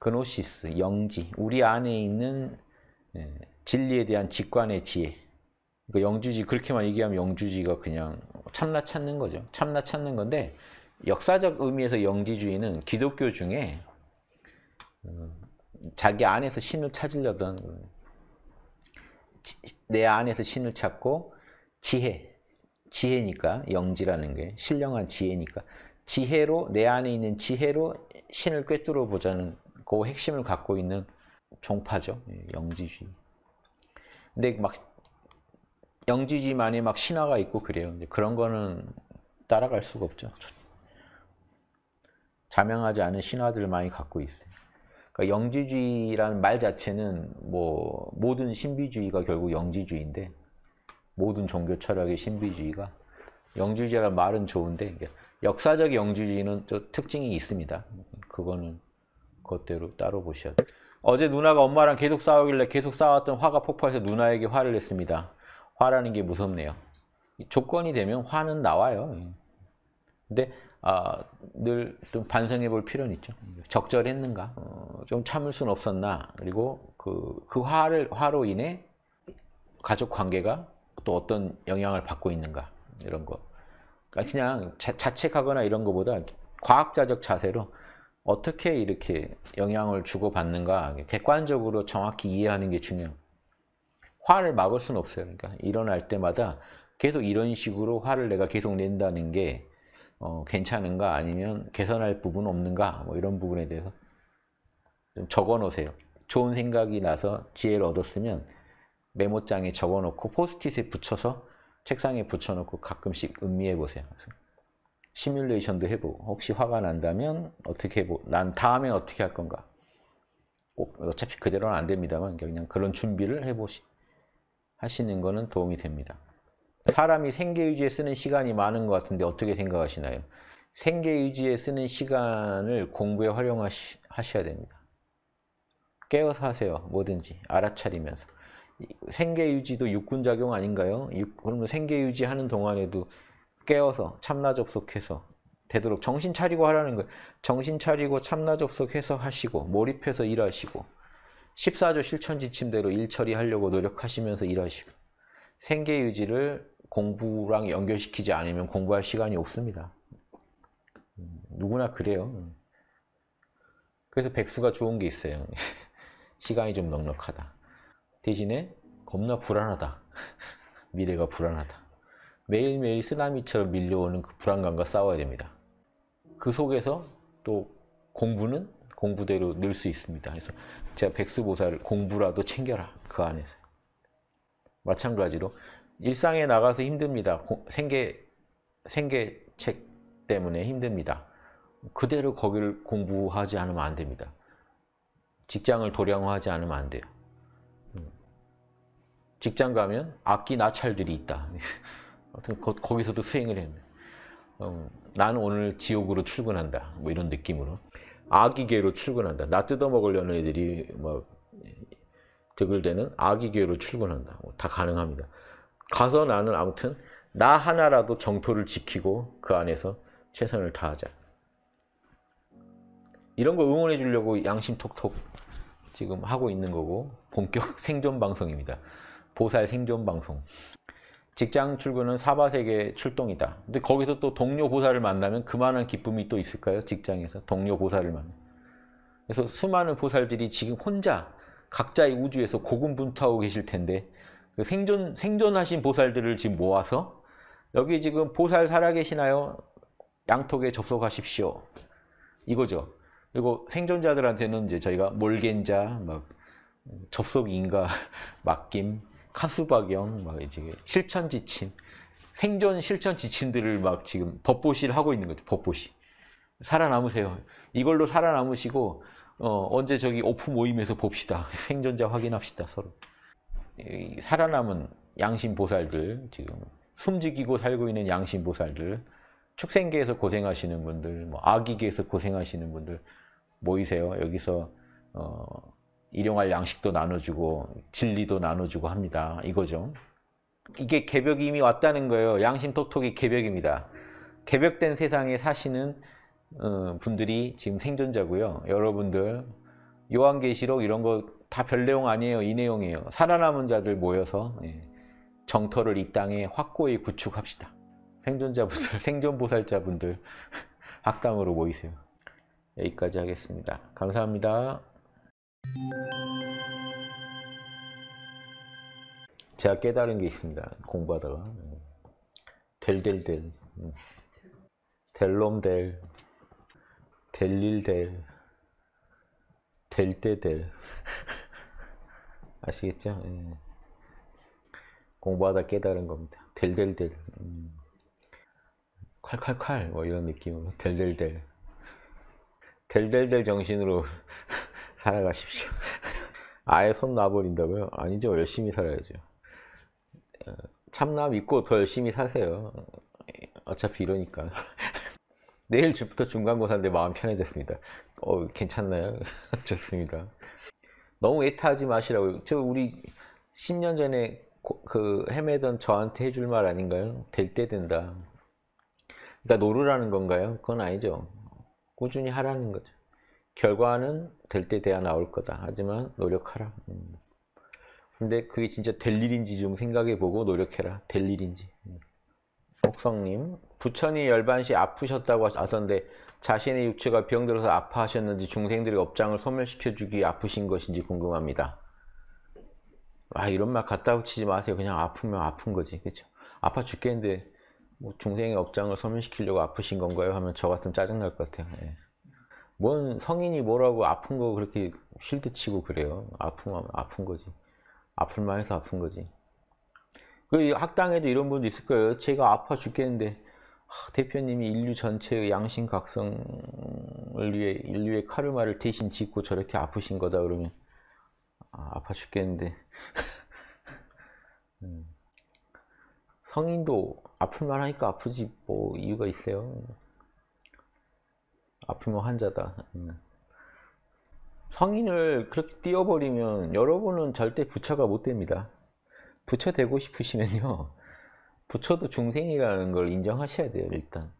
그노시스, 영지, 우리 안에 있는 예, 진리에 대한 직관의 지혜 그 영주지 그렇게만 얘기하면 영주지가 그냥 참나 찾는 거죠. 참나 찾는 건데 역사적 의미에서 영지주의는 기독교 중에 음, 자기 안에서 신을 찾으려던 내 안에서 신을 찾고 지혜, 지혜니까 영지라는 게 신령한 지혜니까 지혜로 내 안에 있는 지혜로 신을 꿰뚫어 보자는 그 핵심을 갖고 있는 종파죠 예, 영지주의. 근데 막 영지지만이 막 신화가 있고 그래요. 그런 거는 따라갈 수가 없죠. 자명하지 않은 신화들을 많이 갖고 있어요. 그러니까 영지주의라는 말 자체는 뭐 모든 신비주의가 결국 영지주의인데 모든 종교 철학의 신비주의가 영지주의라는 말은 좋은데 역사적 영지주의는 또 특징이 있습니다. 그거는 그것대로 따로 보셔야 돼요. 어제 누나가 엄마랑 계속 싸우길래 계속 싸웠던 화가 폭발해서 누나에게 화를 냈습니다. 화라는 게 무섭네요. 조건이 되면 화는 나와요. 예. 근데 아, 늘좀 반성해 볼 필요는 있죠. 적절했는가? 어, 좀 참을 순 없었나? 그리고 그, 그 화를, 화로 인해 가족 관계가 또 어떤 영향을 받고 있는가? 이런 거. 그러니까 그냥 자, 책하거나 이런 거보다 과학자적 자세로 어떻게 이렇게 영향을 주고받는가 객관적으로 정확히 이해하는 게중요합니 화를 막을 수는 없어요. 그러니까 일어날 때마다 계속 이런 식으로 화를 내가 계속 낸다는 게 어, 괜찮은가 아니면 개선할 부분 없는가 뭐 이런 부분에 대해서 좀 적어 놓으세요. 좋은 생각이 나서 지혜를 얻었으면 메모장에 적어 놓고 포스트잇에 붙여서 책상에 붙여 놓고 가끔씩 음미해 보세요. 시뮬레이션도 해보고 혹시 화가 난다면 어떻게 해보 난다음엔 어떻게 할 건가 어차피 그대로는 안 됩니다만 그냥 그런 준비를 해보시 고 하시는 거는 도움이 됩니다. 사람이 생계유지에 쓰는 시간이 많은 것 같은데 어떻게 생각하시나요? 생계유지에 쓰는 시간을 공부에 활용하셔야 됩니다. 깨어서 하세요. 뭐든지 알아차리면서. 생계유지도 육군작용 아닌가요? 그러면 생계유지하는 동안에도 깨어서 참나 접속해서 되도록 정신 차리고 하라는 거예요. 정신 차리고 참나 접속해서 하시고 몰입해서 일하시고 14조 실천 지침대로 일 처리하려고 노력하시면서 일하시고 생계 유지를 공부랑 연결시키지 않으면 공부할 시간이 없습니다. 누구나 그래요. 그래서 백수가 좋은 게 있어요. 시간이 좀 넉넉하다. 대신에 겁나 불안하다. 미래가 불안하다. 매일매일 쓰나미처럼 밀려오는 그 불안감과 싸워야 됩니다. 그 속에서 또 공부는 공부대로 늘 수 있습니다. 그래서 제가 백스보살 공부라도 챙겨라 그 안에서 마찬가지로 일상에 나가서 힘듭니다 생계 생계책 때문에 힘듭니다 그대로 거기를 공부하지 않으면 안 됩니다 직장을 도량화하지 않으면 안 돼요 음. 직장 가면 악기 나찰들이 있다 거기서도 수행을 해요 음, 나는 오늘 지옥으로 출근한다 뭐 이런 느낌으로 아기계로 출근한다. 나 뜯어먹으려는 애들이 뭐 드글대는 아기계로 출근한다. 뭐 다 가능합니다. 가서 나는 아무튼 나 하나라도 정토를 지키고 그 안에서 최선을 다하자. 이런 거 응원해 주려고 양심톡톡 지금 하고 있는 거고 본격 생존 방송입니다. 보살 생존 방송. 직장 출근은 사바세계 출동이다. 근데 거기서 또 동료 보살을 만나면 그만한 기쁨이 또 있을까요? 직장에서 동료 보살을 만나. 그래서 수많은 보살들이 지금 혼자 각자의 우주에서 고군분투하고 계실 텐데 그 생존 생존하신 보살들을 지금 모아서 여기 지금 보살 살아계시나요? 양톡에 접속하십시오. 이거죠. 그리고 생존자들한테는 이제 저희가 몰겐자, 막 접속인가, 맡김, 카수박영 막 이제 실천 지침 생존 실천 지침들을 막 지금 법보시를 하고 있는 거죠. 법보시 살아남으세요. 이걸로 살아남으시고 어, 언제 저기 오프 모임에서 봅시다. 생존자 확인합시다 서로. 살아남은 양심 보살들 지금 숨지기고 살고 있는 양심 보살들 축생계에서 고생하시는 분들 뭐 아기계에서 고생하시는 분들 모이세요. 여기서 어, 일용할 양식도 나눠주고 진리도 나눠주고 합니다. 이거죠. 이게 개벽이 이미 왔다는 거예요. 양심 톡톡이 개벽입니다. 개벽된 세상에 사시는 어, 분들이 지금 생존자고요. 여러분들 요한계시록 이런 거 다 별 내용 아니에요. 이 내용이에요. 살아남은 자들 모여서 예, 정터를 이 땅에 확고히 구축합시다. 생존자분들, 생존보살자분들 학당으로 모이세요. 여기까지 하겠습니다. 감사합니다. 제가 깨달은 게 있습니다. 공부하다가 델델델 델롬델 델릴델 델때델 아시겠죠? 예. 공부하다 깨달은 겁니다. 델델델 음. 칼칼칼 뭐 이런 느낌으로 델델델 델델델 정신으로 살아가십시오. 아예 손 놔버린다고요? 아니죠. 열심히 살아야죠. 어, 참나 믿고 더 열심히 사세요. 어차피 이러니까. 내일 주부터 중간고사인데 마음 편해졌습니다. 어, 괜찮나요? 좋습니다. 너무 애타하지 마시라고요. 저 우리 10년 전에 고, 그 헤매던 저한테 해줄 말 아닌가요? 될 때 된다. 그러니까 노르라는 건가요? 그건 아니죠. 꾸준히 하라는 거죠. 결과는 될 때 돼야 나올 거다. 하지만 노력하라. 음. 근데 그게 진짜 될 일인지 좀 생각해 보고 노력해라. 될 일인지. 음. 옥성님, 부천이 열반시 아프셨다고 하셨는데 자신의 육체가 병들어서 아파하셨는지 중생들의 업장을 소멸시켜주기 아프신 것인지 궁금합니다. 아 이런 말 갖다 붙이지 마세요. 그냥 아프면 아픈 거지. 그렇죠? 아파 죽겠는데 뭐 중생의 업장을 소멸시키려고 아프신 건가요? 하면 저 같으면 짜증날 것 같아요. 예. 뭔 성인이 뭐라고 아픈 거 그렇게 실드 치고 그래요. 아프면 아픈 거지. 아플만 해서 아픈 거지. 그 학당에도 이런 분도 있을 거예요. 제가 아파 죽겠는데 하, 대표님이 인류 전체의 양심 각성을 위해 인류의 카르마를 대신 짓고 저렇게 아프신 거다 그러면 아, 파 죽겠는데 음. 성인도 아플만 하니까 아프지 뭐 이유가 있어요. 아프면 환자다. 음. 성인을 그렇게 띄워버리면 여러분은 절대 부처가 못 됩니다. 부처 되고 싶으시면요. 부처도 중생이라는 걸 인정하셔야 돼요, 일단.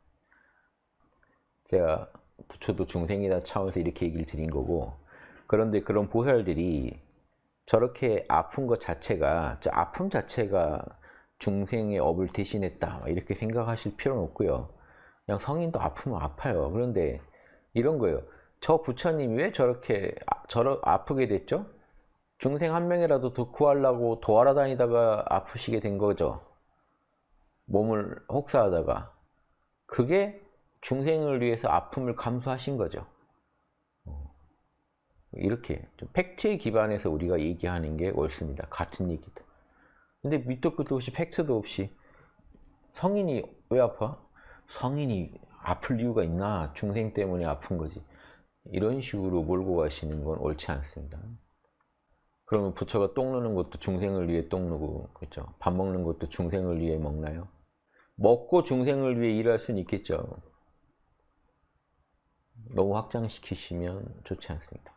제가 부처도 중생이다 차원에서 이렇게 얘기를 드린 거고 그런데 그런 보살들이 저렇게 아픈 것 자체가 저 아픔 자체가 중생의 업을 대신했다 이렇게 생각하실 필요는 없고요. 그냥 성인도 아프면 아파요. 그런데 이런 거예요. 저 부처님이 왜 저렇게 아, 저러, 아프게 됐죠? 중생 한 명이라도 더 구하려고 도알아다니다가 아프시게 된 거죠. 몸을 혹사하다가. 그게 중생을 위해서 아픔을 감수하신 거죠. 어. 이렇게 팩트에 기반해서 우리가 얘기하는 게 옳습니다. 같은 얘기도. 근데 밑도 끝도 없이 팩트도 없이 성인이 왜 아파? 성인이 아플 이유가 있나? 중생 때문에 아픈 거지. 이런 식으로 몰고 가시는 건 옳지 않습니다. 그러면 부처가 똥 누는 것도 중생을 위해 똥 누고 그렇죠. 밥 먹는 것도 중생을 위해 먹나요? 먹고 중생을 위해 일할 수는 있겠죠. 너무 확장시키시면 좋지 않습니다.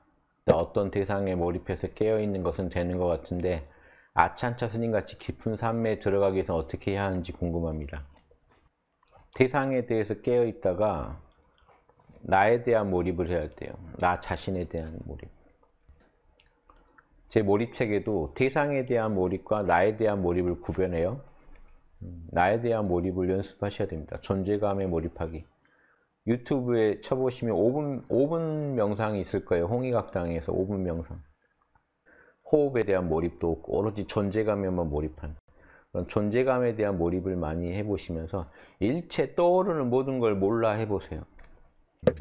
어떤 대상에 몰입해서 깨어있는 것은 되는 것 같은데 아찬차 스님같이 깊은 삶에 들어가기 위해서 어떻게 해야 하는지 궁금합니다. 대상에 대해서 깨어 있다가 나에 대한 몰입을 해야 돼요. 나 자신에 대한 몰입. 제 몰입책에도 대상에 대한 몰입과 나에 대한 몰입을 구별해요. 나에 대한 몰입을 연습하셔야 됩니다. 존재감에 몰입하기. 유튜브에 쳐보시면 5분, 5분 명상이 있을 거예요. 홍의각당에서 5분 명상. 호흡에 대한 몰입도 없고 오로지 존재감에만 몰입한 그런 존재감에 대한 몰입을 많이 해보시면서 일체 떠오르는 모든 걸 몰라 해보세요.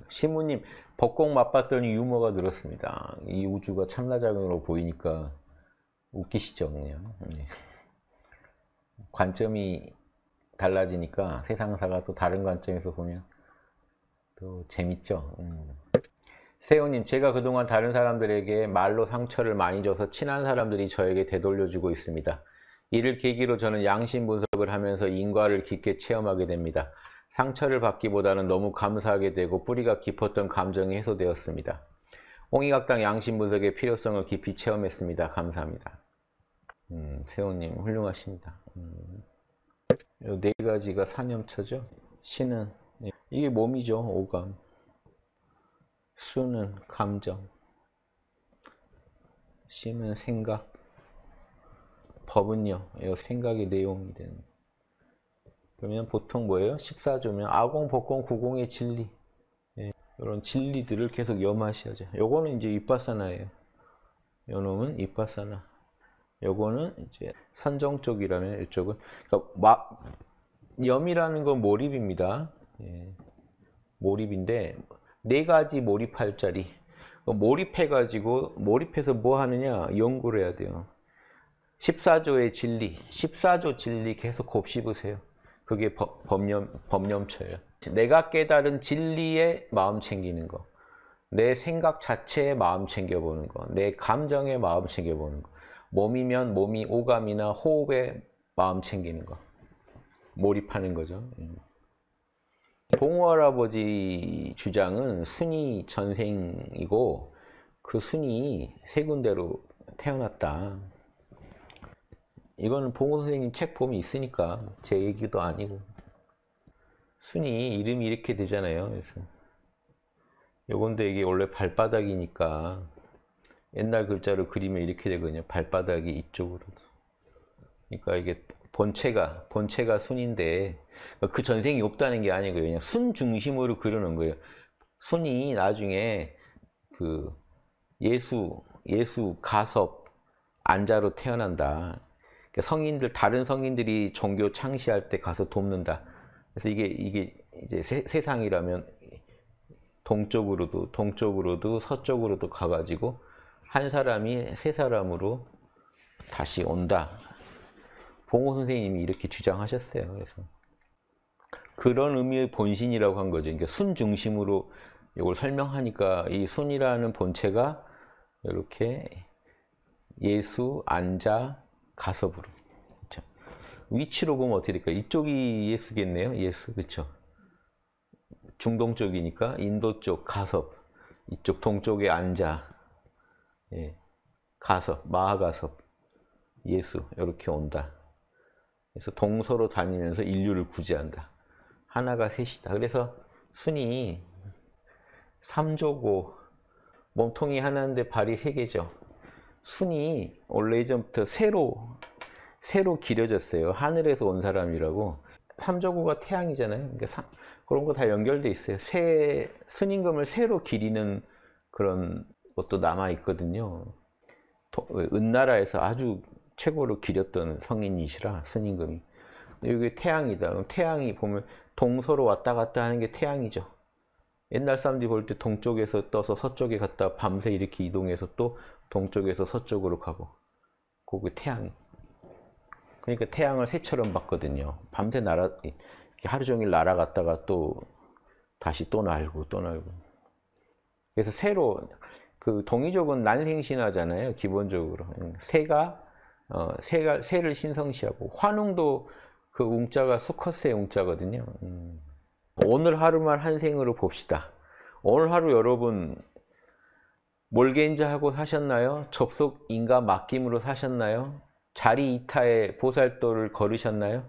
시무님, 벚꽃 맛봤더니 유머가 늘었습니다. 이 우주가 참나작으로 보이니까 웃기시죠, 그냥. 네. 관점이 달라지니까 세상사가 또 다른 관점에서 보면 또 재밌죠. 음. 세호님, 제가 그동안 다른 사람들에게 말로 상처를 많이 줘서 친한 사람들이 저에게 되돌려주고 있습니다. 이를 계기로 저는 양심 분석을 하면서 인과를 깊게 체험하게 됩니다. 상처를 받기보다는 너무 감사하게 되고 뿌리가 깊었던 감정이 해소되었습니다. 홍익각당 양심 분석의 필요성을 깊이 체험했습니다. 감사합니다. 음, 세호님 훌륭하십니다. 음. 네 가지가 사념처죠. 신은 네. 이게 몸이죠. 오감. 수는 감정. 심은 생각. 법은요. 이 생각의 내용이 되는 거 그러면 보통 뭐예요? 14조면 아공, 복공, 구공의 진리 예, 이런 진리들을 계속 염하셔야죠. 요거는 이제 입바사나예요. 요 놈은 입바사나 요거는 이제 선정 쪽이라면 이쪽은 그러니까 막 염이라는 건 몰입입니다. 예, 몰입인데 네 가지 몰입할 자리 몰입해가지고 몰입해서 뭐 하느냐 연구를 해야 돼요. 14조의 진리, 14조 진리 계속 곱씹으세요. 그게 법, 념 법념쳐요. 내가 깨달은 진리에 마음 챙기는 거. 내 생각 자체에 마음 챙겨보는 거. 내 감정에 마음 챙겨보는 거. 몸이면 몸이 오감이나 호흡에 마음 챙기는 거. 몰입하는 거죠. 예. 봉호 할아버지 주장은 순이 전생이고 그 순이 세 군데로 태어났다. 이거는 봉호 선생님 책 보면 있으니까 제 얘기도 아니고 순이 이름이 이렇게 되잖아요. 그래서 요건데 이게 원래 발바닥이니까 옛날 글자로 그리면 이렇게 되거든요. 발바닥이 이쪽으로. 그러니까 이게 본체가 본체가 순인데 그러니까 그 전생이 없다는 게 아니고요. 그냥 순 중심으로 그려는 거예요. 순이 나중에 그 예수 예수 가섭 안자로 태어난다. 그러니까 성인들 다른 성인들이 종교 창시할 때 가서 돕는다. 그래서 이게 이게 이제 세, 상이라면 동쪽으로도 동쪽으로도 서쪽으로도 가가지고 한 사람이 세 사람으로 다시 온다. 봉호 선생님이 이렇게 주장하셨어요. 그래서 그런 의미의 본신이라고 한 거죠. 그러니까 순 중심으로 이걸 설명하니까 이 순이라는 본체가 이렇게 예수, 안자, 가서 부름. 그쵸? 위치로 보면 어떻게 될까요? 이쪽이 예스겠네요. 예스. 그쵸? 중동 쪽이니까 인도 쪽 가섭. 이쪽 동쪽에 앉아. 예. 가섭. 마하가섭. 예수. 이렇게 온다. 그래서 동서로 다니면서 인류를 구제한다. 하나가 셋이다. 그래서 순이 3조고 몸통이 하나인데 발이 세 개죠. 순이 원래 이전부터 새로 새로 길어졌어요. 하늘에서 온 사람이라고 삼저구가 태양이잖아요. 그러니까 사, 그런 거 다 연결돼 있어요. 새 순임금을 새로 기리는 그런 것도 남아 있거든요. 은나라에서 아주 최고로 기렸던 성인이시라 스님금이 이게 태양이다. 그럼 태양이 보면 동서로 왔다 갔다 하는 게 태양이죠. 옛날 사람들이 볼 때 동쪽에서 떠서 서쪽에 갔다 밤새 이렇게 이동해서 또 동쪽에서 서쪽으로 가고 거기 태양 그러니까 태양을 새처럼 봤거든요 밤새 날아 하루 종일 날아갔다가 또 다시 또 날고 또 날고 그래서 새로 그 동의족은 난생신화잖아요 기본적으로 새가 어, 새가 새를 신성시하고 환웅도 그 웅자가 수컷의 웅자거든요 음. 오늘 하루만 한 생으로 봅시다 오늘 하루 여러분 몰개인자하고 사셨나요? 접속인과 맡김으로 사셨나요? 자리 이타의 보살도를 걸으셨나요?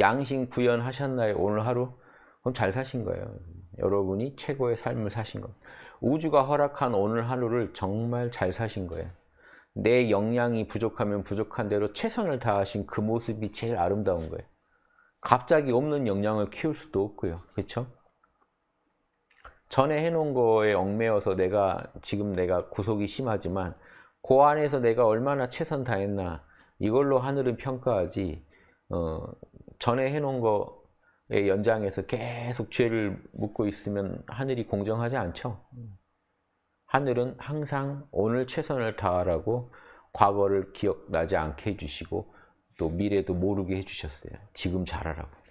양심 구현하셨나요? 오늘 하루? 그럼 잘 사신 거예요. 여러분이 최고의 삶을 사신 겁 우주가 허락한 오늘 하루를 정말 잘 사신 거예요. 내 역량이 부족하면 부족한 대로 최선을 다하신 그 모습이 제일 아름다운 거예요. 갑자기 없는 역량을 키울 수도 없고요. 그렇죠? 전에 해놓은 거에 얽매여서 내가 지금 내가 구속이 심하지만 그 안에서 내가 얼마나 최선 다했나 이걸로 하늘은 평가하지 어, 전에 해놓은 거에 연장해서 계속 죄를 묻고 있으면 하늘이 공정하지 않죠. 하늘은 항상 오늘 최선을 다하라고 과거를 기억나지 않게 해주시고 또 미래도 모르게 해주셨어요. 지금 잘하라고.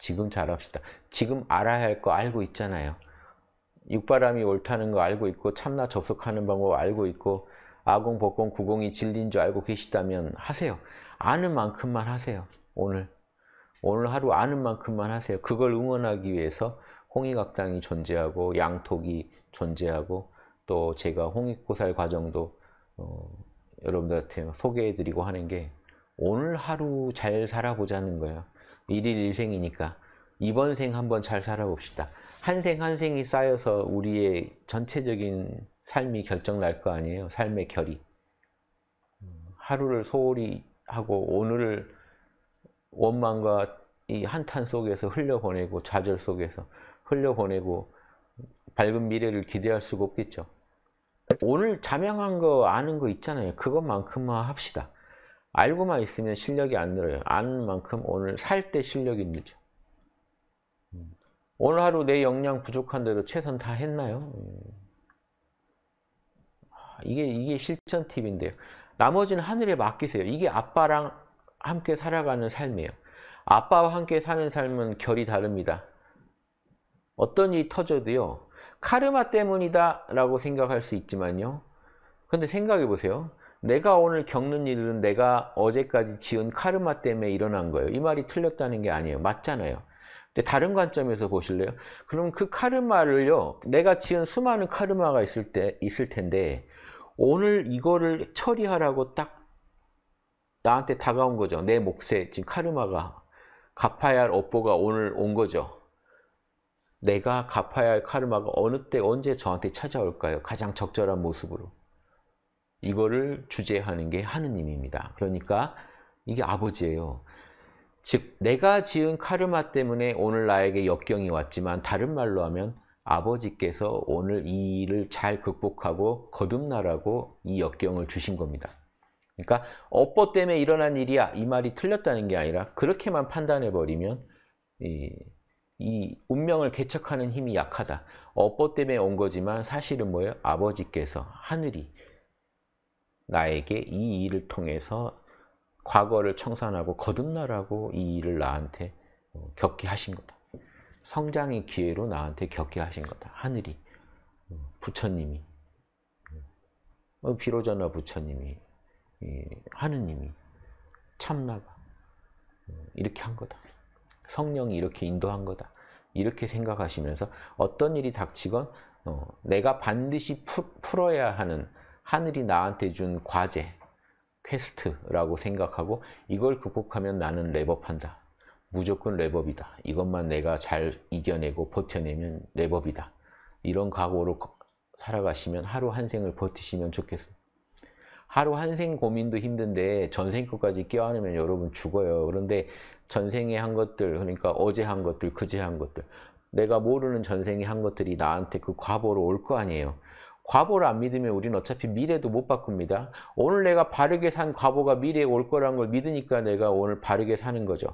지금 잘합시다. 지금 알아야 할 거 알고 있잖아요. 육바람이 옳다는 거 알고 있고 참나 접속하는 방법 알고 있고 아공, 복공, 구공이 진리인 줄 알고 계시다면 하세요. 아는 만큼만 하세요. 오늘. 오늘 하루 아는 만큼만 하세요. 그걸 응원하기 위해서 홍익악당이 존재하고 양톡이 존재하고 또 제가 홍익고살 과정도 어, 여러분들한테 소개해드리고 하는 게 오늘 하루 잘 살아보자는 거예요. 일일 일생이니까 이번 생 한번 잘 살아봅시다. 한 생 한 생이 쌓여서 우리의 전체적인 삶이 결정날 거 아니에요. 삶의 결이. 하루를 소홀히 하고 오늘을 원망과 이 한탄 속에서 흘려보내고 좌절 속에서 흘려보내고 밝은 미래를 기대할 수가 없겠죠. 오늘 자명한 거 아는 거 있잖아요. 그것만큼만 합시다. 알고만 있으면 실력이 안 늘어요. 아는 만큼 오늘 살 때 실력이 늘죠. 음. 오늘 하루 내 역량 부족한 대로 최선 다 했나요? 예. 아, 이게 이게 실전 팁인데요. 나머지는 하늘에 맡기세요. 이게 아빠랑 함께 살아가는 삶이에요. 아빠와 함께 사는 삶은 결이 다릅니다. 어떤 일이 터져도요. 카르마 때문이다 라고 생각할 수 있지만요. 근데 생각해 보세요. 내가 오늘 겪는 일은 내가 어제까지 지은 카르마 때문에 일어난 거예요. 이 말이 틀렸다는 게 아니에요. 맞잖아요. 근데 다른 관점에서 보실래요? 그럼 그 카르마를요, 내가 지은 수많은 카르마가 있을 때, 있을 텐데, 오늘 이거를 처리하라고 딱 나한테 다가온 거죠. 내 몫에 지금 카르마가. 갚아야 할 업보가 오늘 온 거죠. 내가 갚아야 할 카르마가 어느 때, 언제 저한테 찾아올까요? 가장 적절한 모습으로. 이거를 주재하는 게 하느님입니다. 그러니까 이게 아버지예요. 즉 내가 지은 카르마 때문에 오늘 나에게 역경이 왔지만 다른 말로 하면 아버지께서 오늘 이 일을 잘 극복하고 거듭나라고 이 역경을 주신 겁니다. 그러니까 업보 때문에 일어난 일이야 이 말이 틀렸다는 게 아니라 그렇게만 판단해 버리면 이, 이, 운명을 개척하는 힘이 약하다. 업보 때문에 온 거지만 사실은 뭐예요? 아버지께서 하늘이 나에게 이 일을 통해서 과거를 청산하고 거듭나라고 이 일을 나한테 어, 겪게 하신 거다. 성장의 기회로 나한테 겪게 하신 거다. 하늘이, 어, 부처님이, 어, 비로전나 부처님이, 하느님이, 참나가 이렇게 한 거다. 성령이 이렇게 인도한 거다. 이렇게 생각하시면서 어떤 일이 닥치건 내가 반드시 풀어야 하는 하늘이 나한테 준 과제, 퀘스트라고 생각하고 이걸 극복하면 나는 랩업한다. 무조건 랩업이다. 이것만 내가 잘 이겨내고 버텨내면 랩업이다. 이런 각오로 살아가시면 하루 한 생을 버티시면 좋겠어니 하루 한 생 고민도 힘든데 전생 끝까지 껴안으면 여러분 죽어요. 그런데 전생에 한 것들, 그러니까 어제 한 것들, 그제 한 것들 내가 모르는 전생에 한 것들이 나한테 그 과보로 올 거 아니에요. 과보를 안 믿으면 우리는 어차피 미래도 못 바꿉니다. 오늘 내가 바르게 산 과보가 미래에 올 거란 걸 믿으니까 내가 오늘 바르게 사는 거죠.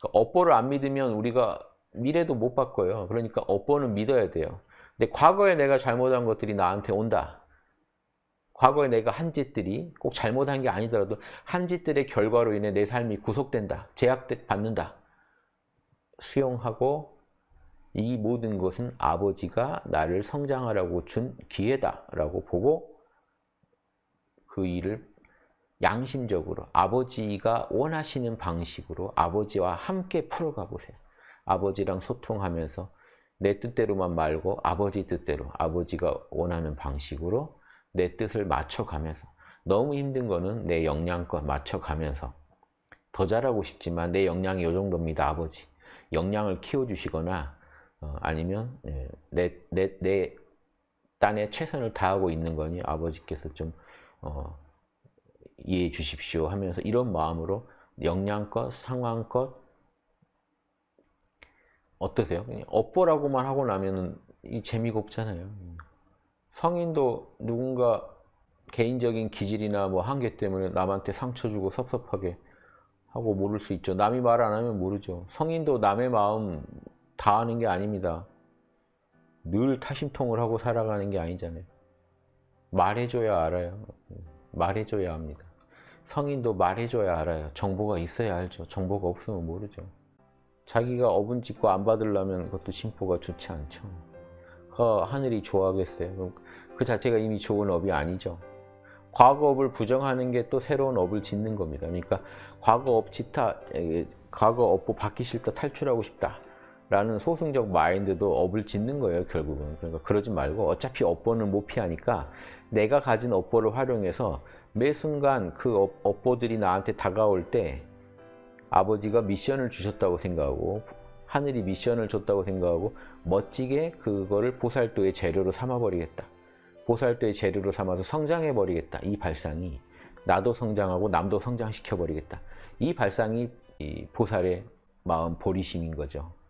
그러니까 업보를 안 믿으면 우리가 미래도 못 바꿔요. 그러니까 업보는 믿어야 돼요. 근데 과거에 내가 잘못한 것들이 나한테 온다. 과거에 내가 한 짓들이 꼭 잘못한 게 아니더라도 한 짓들의 결과로 인해 내 삶이 구속된다. 제약받는다. 수용하고 이 모든 것은 아버지가 나를 성장하라고 준 기회다라고 보고 그 일을 양심적으로 아버지가 원하시는 방식으로 아버지와 함께 풀어가 보세요. 아버지랑 소통하면서 내 뜻대로만 말고 아버지 뜻대로 아버지가 원하는 방식으로 내 뜻을 맞춰가면서 너무 힘든 거는 내 역량껏 맞춰가면서 더 잘하고 싶지만 내 역량이 이 정도입니다 아버지 역량을 키워주시거나 어, 아니면 예, 내, 내, 내 딴에 최선을 다하고 있는 거니 아버지께서 좀 어, 이해해 주십시오 하면서 이런 마음으로 역량껏 상황껏 어떠세요? 업보라고만 하고 나면은 이 재미가 없잖아요. 성인도 누군가 개인적인 기질이나 뭐 한계 때문에 남한테 상처 주고 섭섭하게 하고 모를 수 있죠. 남이 말 안 하면 모르죠. 성인도 남의 마음 다 아는 게 아닙니다. 늘 타심통을 하고 살아가는 게 아니잖아요. 말해줘야 알아요. 말해줘야 합니다. 성인도 말해줘야 알아요. 정보가 있어야 알죠. 정보가 없으면 모르죠. 자기가 어분 짓고 안 받으려면 그것도 심포가 좋지 않죠. 그 하늘이 좋아하겠어요. 그럼 그 자체가 이미 좋은 업이 아니죠. 과거 업을 부정하는 게 또 새로운 업을 짓는 겁니다. 그러니까 과거 업 짓다, 과거 업보 받기 싫다, 탈출하고 싶다. 라는 소승적 마인드도 업을 짓는 거예요 결국은 그러니까 그러지 말고 어차피 업보는 못 피하니까 내가 가진 업보를 활용해서 매 순간 그 업보들이 나한테 다가올 때 아버지가 미션을 주셨다고 생각하고 하늘이 미션을 줬다고 생각하고 멋지게 그거를 보살도의 재료로 삼아버리겠다. 보살도의 재료로 삼아서 성장해버리겠다. 이 발상이 나도 성장하고 남도 성장시켜버리겠다. 이 발상이 이 보살의 마음 보리심인 거죠.